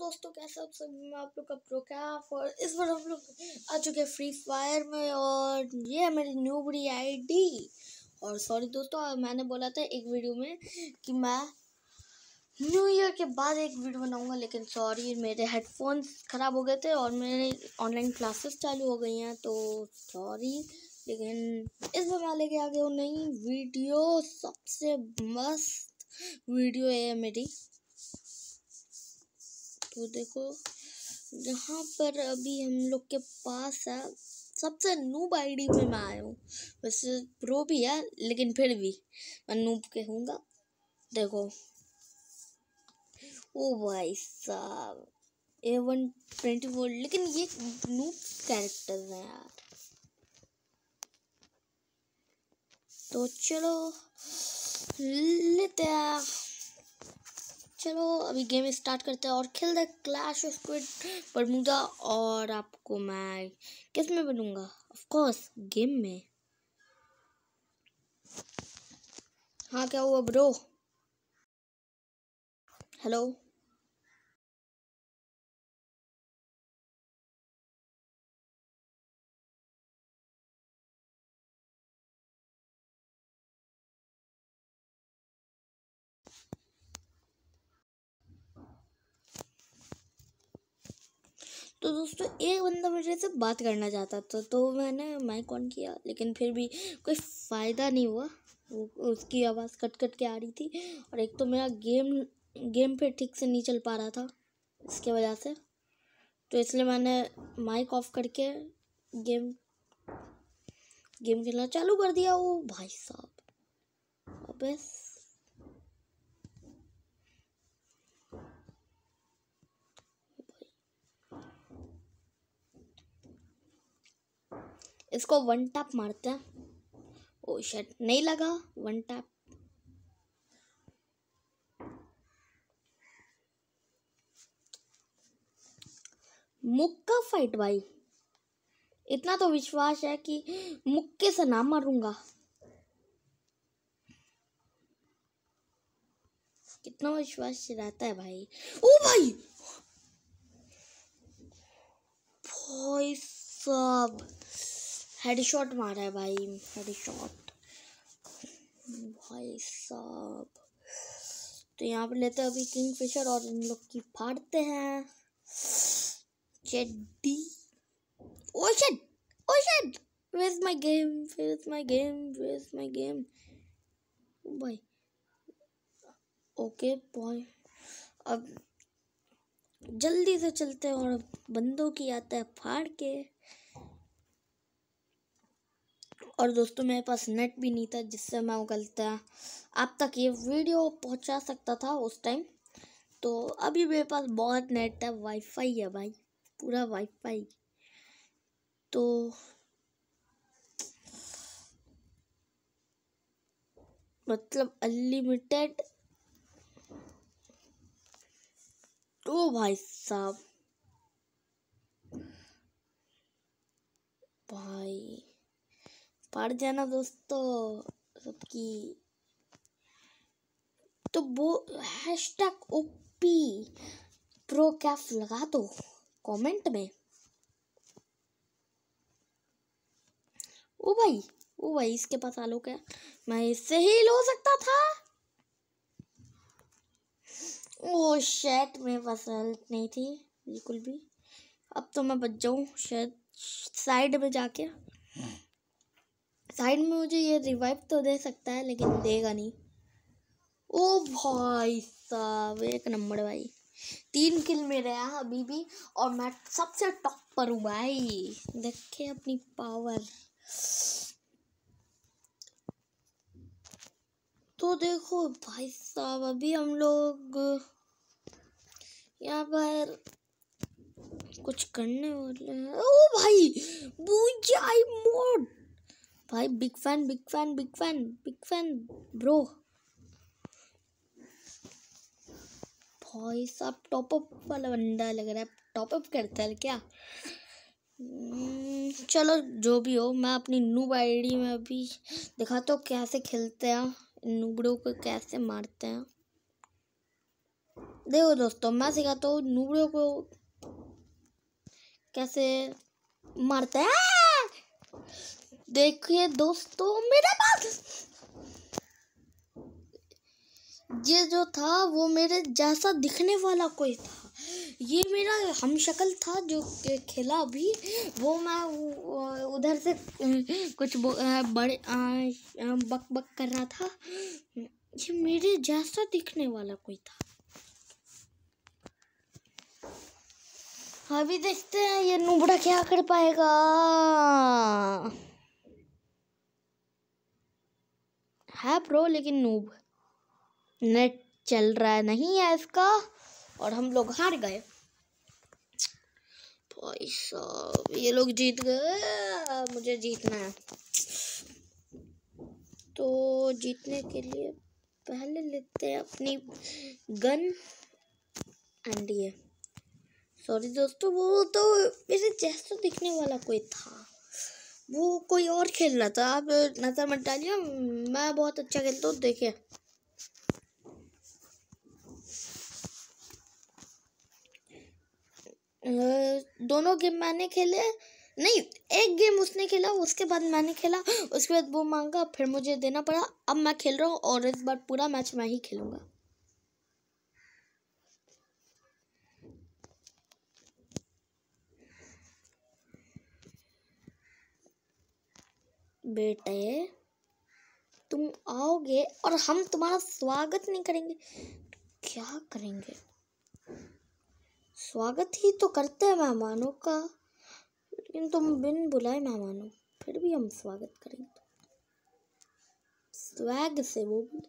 दोस्तों कैसे आप सब मैं आप लोग का क्या और इस बार हम लोग आ चुके हैं फ्री फायर में और ये है मेरी न्यू बड़ी आईडी और सॉरी दोस्तों मैंने बोला था एक वीडियो में कि मैं न्यू ईयर के बाद एक वीडियो बनाऊंगा लेकिन सॉरी मेरे हेडफोन्स ख़राब हो गए थे और मेरे ऑनलाइन क्लासेस चालू हो गई हैं तो सॉरी लेकिन इस बार मैं लेके आ गया हूँ नई वीडियो सबसे मस्त वीडियो है मेरी हो तो देखो यहाँ पर अभी हम लोग के पास है सबसे नूब आईडी में मैं आया हूँ वैसे प्रो भी है लेकिन फिर भी मैं नूब के हूँगा देखो ओ भाई साहब ए वन ट्वेंटी फोर लेकिन ये नूब कैरेक्टर है यार तो चलो लेते हैं चलो अभी गेम स्टार्ट करते हैं और खेल द क्लैश ऑफ स्क्विड बनूंगा और आपको मैं किस में बनूंगा ऑफकोर्स गेम में हाँ क्या हुआ ब्रो हेलो तो दोस्तों एक बंदा मेरे से बात करना चाहता था तो मैंने माइक ऑन किया लेकिन फिर भी कोई फ़ायदा नहीं हुआ वो उसकी आवाज़ कट कट के आ रही थी और एक तो मेरा गेम गेम पे ठीक से नहीं चल पा रहा था इसके वजह से तो इसलिए मैंने माइक ऑफ करके गेम गेम खेलना चालू कर दिया वो भाई साहब बस इसको वन टैप मारते हैं ओ oh, शट नहीं लगा वन टैप मुक्का फाइट भाई इतना तो विश्वास है कि मुक्के से ना मारूंगा कितना विश्वास रहता है भाई ओ oh, भाई भाई साहब हेडशॉट मारा है भाई हेडशॉट भाई साहब तो यहाँ पर लेते हैं अभी किंग फिशर और इन लोग की फाड़ते हैं चेड्डी ocean ocean where is my game where is my game where is my game भाई ओके बॉय अब जल्दी से चलते हैं और बंदों की आता है फाड़ के और दोस्तों मेरे पास नेट भी नहीं था जिससे मैं वो गलता आप तक ये वीडियो पहुंचा सकता था उस टाइम तो अभी मेरे पास बहुत नेट है वाईफाई है भाई पूरा वाईफाई तो मतलब अनलिमिटेड तो भाई साहब भाई पढ़ जाना दोस्तों सबकी तो वो hashtag OP pro Kaif लगा दो कमेंट में ओ भाई ओ भाई इसके पास आलो क्या मैं इससे ही लो सकता था वो शेट में फसल नहीं थी बिल्कुल भी अब तो मैं बच जाऊँ शायद साइड में जाके हम्म। साइड में मुझे ये रिवाइव तो दे सकता है लेकिन देगा नहीं ओ भाई साहब एक नंबर भाई तीन किल मेरे हैं अभी भी और मैं सबसे टॉप पर हूँ भाई देखे अपनी पावर तो देखो भाई साहब अभी हम लोग यहाँ पर कुछ करने वाले हैं ओ भाई बुझाई मोड भाई big fan big fan big fan big fan bro भाई साहब टॉप अप वाला बंदा लग रहा है टॉप अप करता है क्या हम्म, चलो जो भी हो मैं अपनी नूब आईडी में अभी दिखाता हूँ कैसे खेलते हैं नूबड़ो को कैसे मारते हैं देखो दोस्तों मैं सिखाता हूँ नूबड़ो को कैसे मारते हैं देखिए दोस्तों मेरे पास ये जो था वो मेरे जैसा दिखने वाला कोई था ये मेरा हम शक्ल था जो खेला अभी वो मैं उधर से कुछ बड़े बक बक कर रहा था ये मेरे जैसा दिखने वाला कोई था अभी देखते हैं ये नुबड़ा क्या कर पाएगा है प्रो लेकिन नूब नेट चल रहा है नहीं है इसका और हम लोग हार गए भाई साहब ये लोग जीत गए मुझे जीतना है तो जीतने के लिए पहले लेते हैं अपनी गन एंड ये सॉरी दोस्तों वो तो मेरे जैसा तो दिखने वाला कोई था वो कोई और खेल रहा था आप नज़र मत डालिए मैं बहुत अच्छा खेलता हूँ देखिए दोनों गेम मैंने खेले नहीं एक गेम उसने खेला उसके बाद मैंने खेला उसके बाद वो मांगा फिर मुझे देना पड़ा अब मैं खेल रहा हूँ और इस बार पूरा मैच मैं ही खेलूँगा बेटे तुम आओगे और हम तुम्हारा स्वागत नहीं करेंगे क्या करेंगे स्वागत ही तो करते हैं मेहमानों का लेकिन तुम बिन बुलाए मेहमानों फिर भी हम स्वागत करेंगे स्वैग से वो भी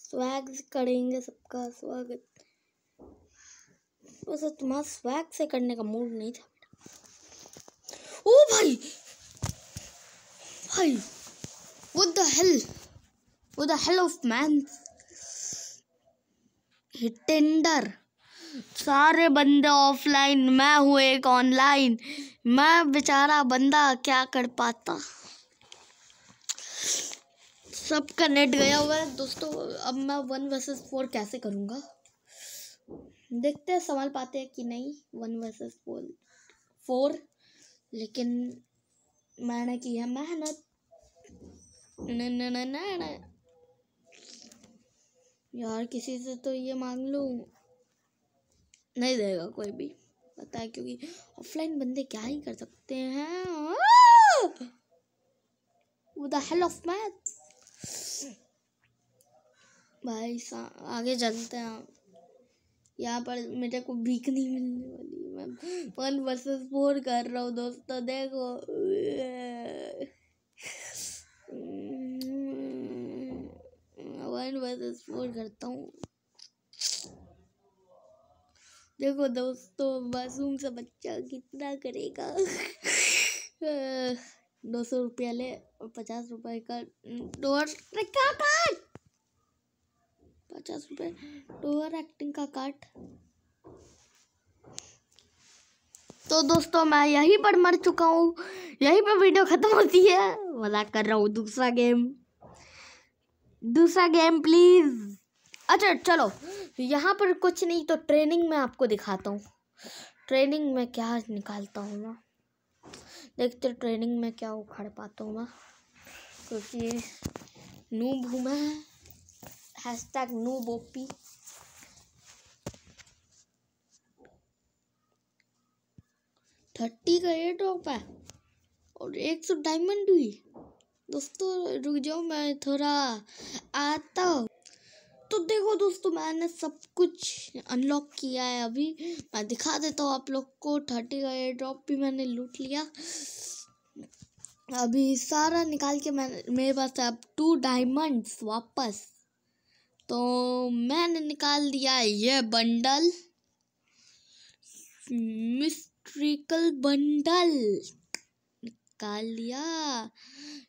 स्वैग करेंगे सबका स्वागत वैसे तुम्हारा स्वैग से करने का मूड नहीं था ओ भाई भाई what the hell what the hell of man tender सारे बंदे ऑफलाइन मैं हूँ एक ऑनलाइन मैं बेचारा बंदा क्या कर पाता सबका नेट गया हुआ है दोस्तों अब मैं वन वर्सेस फोर कैसे करूँगा देखते हैं संभाल पाते हैं कि नहीं वन वर्सेस फोर फोर लेकिन मैंने किया मेहनत यार किसी से तो ये मांग लूँ नहीं देगा कोई भी पता है क्योंकि ऑफलाइन बंदे क्या ही कर सकते हैं द हेल ऑफ मैथ भाई आगे चलते हैं यहाँ पर मेरे को भीख नहीं मिलने वाली मैं वन वर्सेस फोर कर रहा हूँ दोस्तों देखो वन वर्सेस फोर करता हूँ देखो दोस्तों मासूम सा बच्चा कितना करेगा दो सौ रुपया ले और पचास रुपये का डोर रखा था पचास रुपये डोर एक्टिंग का काट तो दोस्तों मैं यहीं पर मर चुका हूँ यहीं पर वीडियो ख़त्म होती है मजाक कर रहा हूँ दूसरा गेम दूसरा गेम प्लीज़ अच्छा चलो यहाँ पर कुछ नहीं तो ट्रेनिंग में आपको दिखाता हूँ ट्रेनिंग में क्या निकालता हूँ मैं देखते ट्रेनिंग में क्या उखाड़ पाता हूँ मैं क्योंकि नूब हूँ मैं hashtag no थर्टी का ये टॉप है और एक सौ डायमंड हुई दोस्तों रुक जाओ मैं थोड़ा आता हूँ तो देखो दोस्तों मैंने सब कुछ अनलॉक किया है अभी मैं दिखा देता हूँ आप लोग को थर्टी का एयर ड्रॉप भी मैंने लूट लिया अभी सारा निकाल के मैं मेरे पास अब टू डायमंड्स वापस तो मैंने निकाल दिया ये बंडल मिस्ट्रिकल बंडल निकाल लिया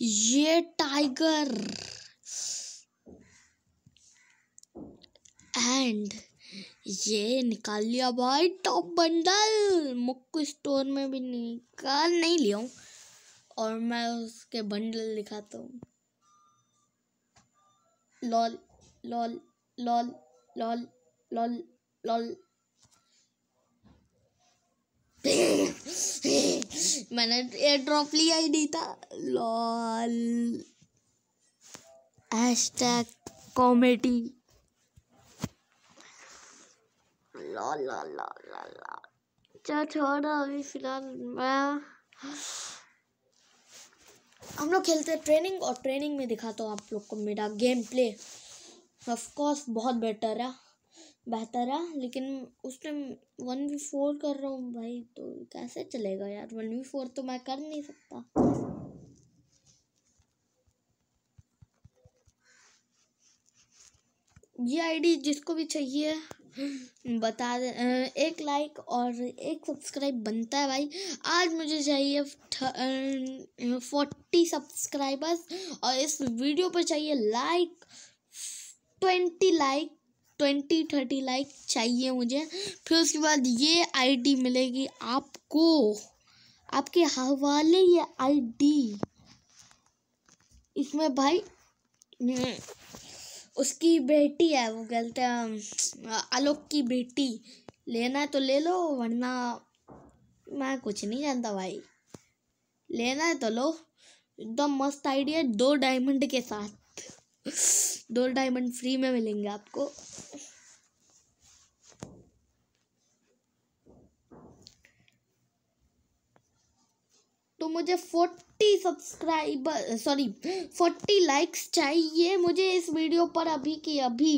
ये टाइगर एंड ये निकाल लिया भाई टॉप बंडल मुक्को स्टोर में भी निकाल नहीं लिया हूं और मैं उसके बंडल दिखाता हूँ lol lol lol lol lol lol मैंने एयर ड्रॉप लिया ही नहीं था lol hashtag comedy lol lol lol lol चलो छोड़ो अभी फिलहाल मैं हम लोग खेलते हैं ट्रेनिंग और ट्रेनिंग में दिखाता हूँ आप लोग को मेरा गेम प्ले ऑफकोर्स बहुत बेटर है बेहतर है लेकिन उस टाइम वन वी फोर कर रहा हूँ भाई तो कैसे चलेगा यार वन वी फोर तो मैं कर नहीं सकता ये आईडी जिसको भी चाहिए बता दे एक लाइक और एक सब्सक्राइब बनता है भाई आज मुझे चाहिए फोर्टी सब्सक्राइबर्स और इस वीडियो पर चाहिए like twenty like twenty thirty like चाहिए मुझे फिर उसके बाद ये आईडी मिलेगी आपको आपके हवाले ये आईडी इसमें भाई हम्म, उसकी बेटी है वो कहते हैं आलोक की बेटी लेना है तो ले लो वरना मैं कुछ नहीं जानता भाई लेना है तो लो एकदम मस्त आइडिया दो डायमंड के साथ दो डायमंड फ्री में मिलेंगे आपको तो मुझे forty subscriber sorry forty likes चाहिए मुझे इस वीडियो पर अभी की अभी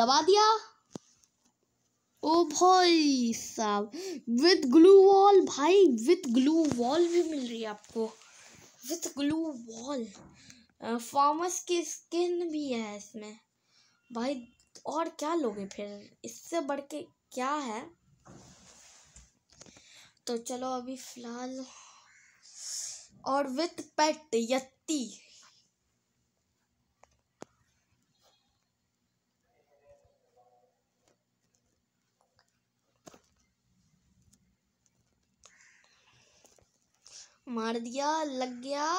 दबा दिया ओ भाई साहब विथ ग्लू वॉल भाई विथ ग्लू वॉल भी मिल रही है आपको विथ ग्लू वॉल फार्मर्स की स्किन भी है इसमें भाई और क्या लोगे फिर इससे बढ़ के क्या है तो चलो अभी फिलहाल और विथ पेट यत्ती मार दिया लग गया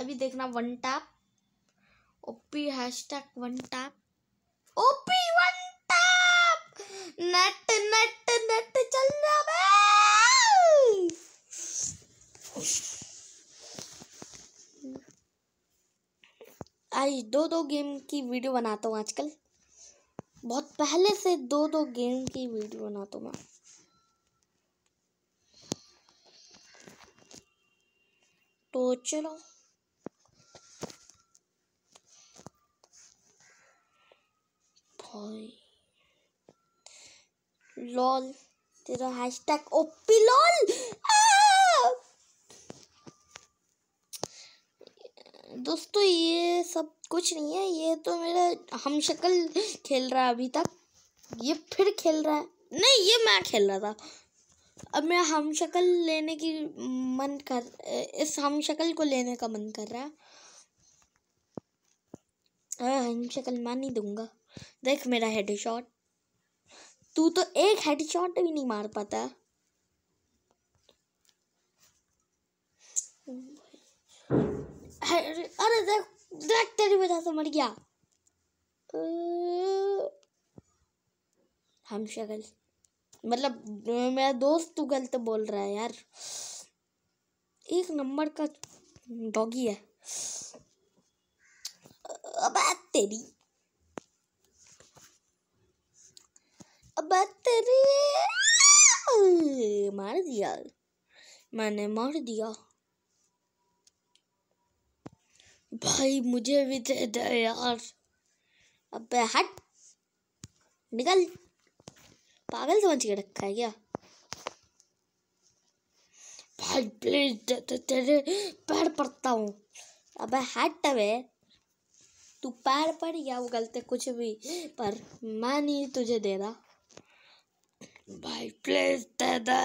अभी देखना one tap OP hashtag one tap OP one tap net net net चल रहा आज दो दो गेम की वीडियो बनाता हूँ आजकल बहुत पहले से दो दो गेम की वीडियो बनाता हूँ मैं तो चलो लॉल तेरा हैशटैग ओपी लॉल दोस्तों ये सब कुछ नहीं है ये तो मेरा हम शक्ल खेल रहा है अभी तक ये फिर खेल रहा है नहीं ये मैं खेल रहा था अब मैं हम शक्ल लेने की मन कर इस हम शक्ल को लेने का मन कर रहा है हाँ, हम शक्ल मैं नहीं दूंगा देख मेरा हेड शॉट तू तो एक हेड शॉट भी नहीं मार पाता अरे देख देख तेरी वजह से मर गया हम शगल मतलब मेरा दोस्त तू गलत बोल रहा है यार एक नंबर का डॉगी है अब तेरी बत्तरी मार दिया मैंने मार दिया भाई मुझे भी दे दे यार अब हट निकल पागल समझ के रखा है क्या भाई प्लीज दे दे तेरे पैर पड़ता हूँ अब हट अब तू पैर पड़ गया वो गलत कुछ भी पर मैं नहीं तुझे दे रहा भाई प्लीज दे दे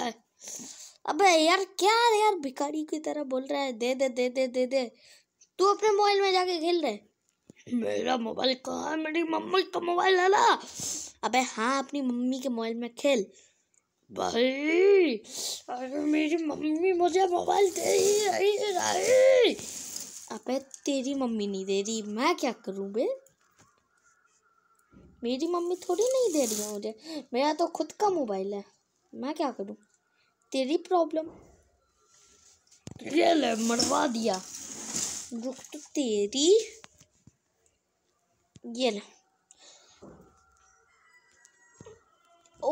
अबे यार क्या यार भिखारी की तरह बोल रहा है दे दे दे दे दे दे तू अपने मोबाइल में जाके खेल रहे मेरा मोबाइल कहाँ है मेरी मम्मी का मोबाइल है ना अबे हाँ अपनी मम्मी के मोबाइल में खेल भाई अरे मेरी मम्मी मुझे मोबाइल दे रही अबे तेरी मम्मी नहीं दे रही मैं क्या करूँ बे मेरी मम्मी थोड़ी नहीं दे रही है मुझे मेरा तो खुद का मोबाइल है मैं क्या करूँ तेरी प्रॉब्लम ले मरवा दिया रुक तो तेरी ये ले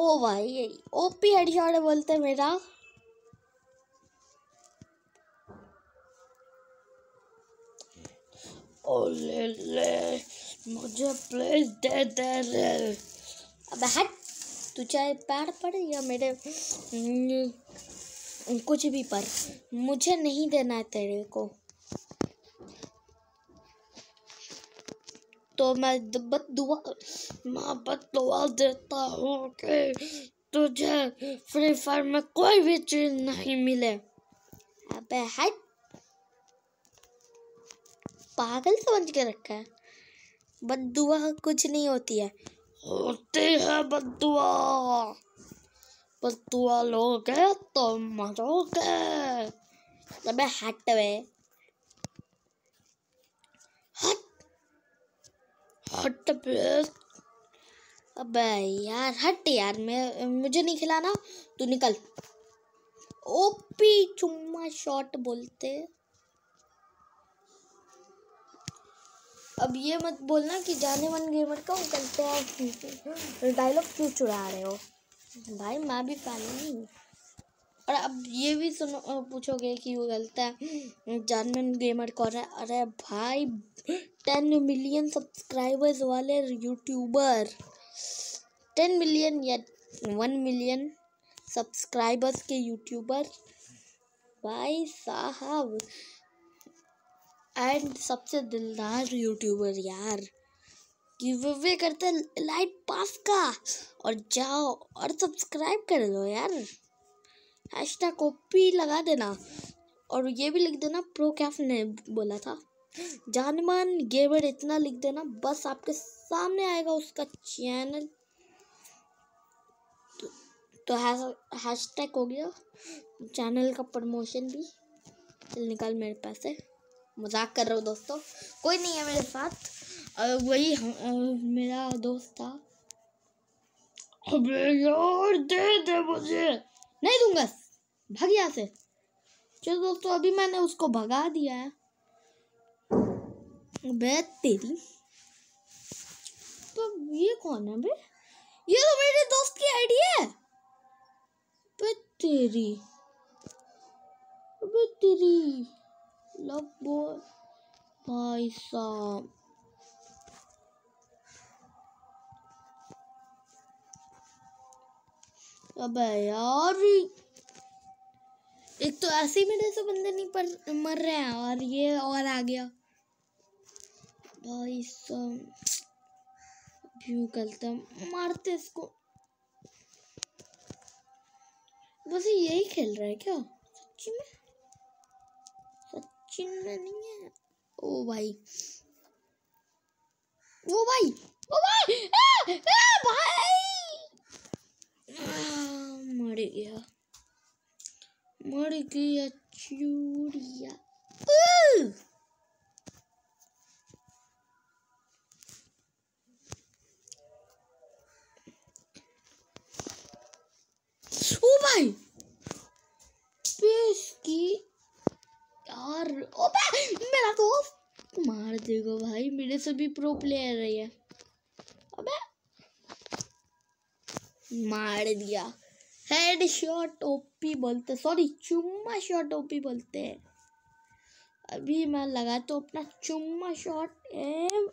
ओ भाई ओपी हेडशॉट बोलते मेरा ओ ले ले मुझे प्लीज दे दे रे अब हट तू चाहे पैर पर या मेरे हम्म, कुछ भी पर मुझे नहीं देना है तेरे को तो मैं बद दुआ मैं बद दुआ देता हूँ कि तुझे फ्री फायर में कोई भी चीज़ नहीं मिले अबे हट पागल समझ के रखा है बदुआ कुछ नहीं होती है होते है बदुआ बदुआ लोग है तो मरोगे अबे हट वे हट हट अबे यार हट यार मैं मुझे नहीं खिलाना तू निकल ओपी चुम्मा शॉट बोलते अब ये मत बोलना कि जाने वन गेमर का हम करते हैं डायलॉग क्यों चुरा रहे हो भाई मैं भी फैन नहीं और अब ये भी सुनो पूछोगे कि वो गलत है जानमन गेमर कौन है अरे भाई टेन मिलियन सब्सक्राइबर्स वाले यूट्यूबर टेन मिलियन या वन मिलियन सब्सक्राइबर्स के यूट्यूबर भाई साहब एंड सबसे दिलदार यूट्यूबर यार गिव वे करते लाइट पास का और जाओ और सब्सक्राइब कर दो यार हैश टैग कॉपी लगा देना और ये भी लिख देना प्रो कैफ ने बोला था जानमान गेमर इतना लिख देना बस आपके सामने आएगा उसका चैनल तो, तो हैश टैग हो गया चैनल का प्रमोशन भी चल निकाल मेरे पैसे मजाक कर रहा हूँ दोस्तों कोई नहीं है मेरे साथ और वही हम और मेरा दोस्त था अबे यार दे दे मुझे नहीं दूंगा भाग यहाँ से चलो दोस्तों अभी मैंने उसको भगा दिया है बे तेरी तो ये कौन है बे ये तो मेरे दोस्त की आईडी है बे तेरी बे तेरी लव बॉय भाई साहब अबे यार एक तो ऐसे ही मेरे से बंदे नहीं पर मर रहे हैं और ये और आ गया भाई साहब व्यू करते मारते इसको बस यही खेल रहा है क्या सच्ची में चिन्ह नहीं है ओ भाई ओ भाई ओ भाई आ, आ, भाई मर गया मर गया चूड़िया देखो भाई मेरे से भी प्रो प्लेयर रही है अबे मार दिया हेड शॉट ओपी बोलते सॉरी चुम्मा शॉट ओपी बोलते हैं अभी मैं लगा तो अपना चुम्मा शॉट एम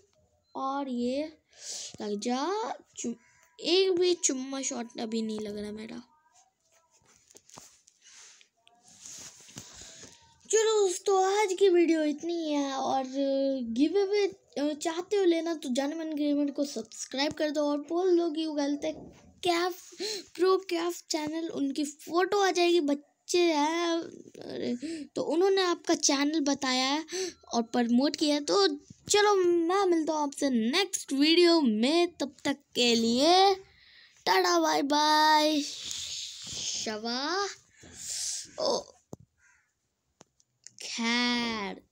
और ये लग जा एक भी चुम्मा शॉट अभी नहीं लग रहा मेरा चलो दोस्तों आज की वीडियो इतनी ही है और गिव अवे चाहते हो लेना तो जनमन गेमर को सब्सक्राइब कर दो और बोल दो कि वो गलत है कैफ प्रो कैफ चैनल उनकी फ़ोटो आ जाएगी बच्चे हैं तो उन्होंने आपका चैनल बताया है और प्रमोट किया है तो चलो मैं मिलता हूँ आपसे नेक्स्ट वीडियो में तब तक के लिए टाटा बाय बाय शवा ओ cat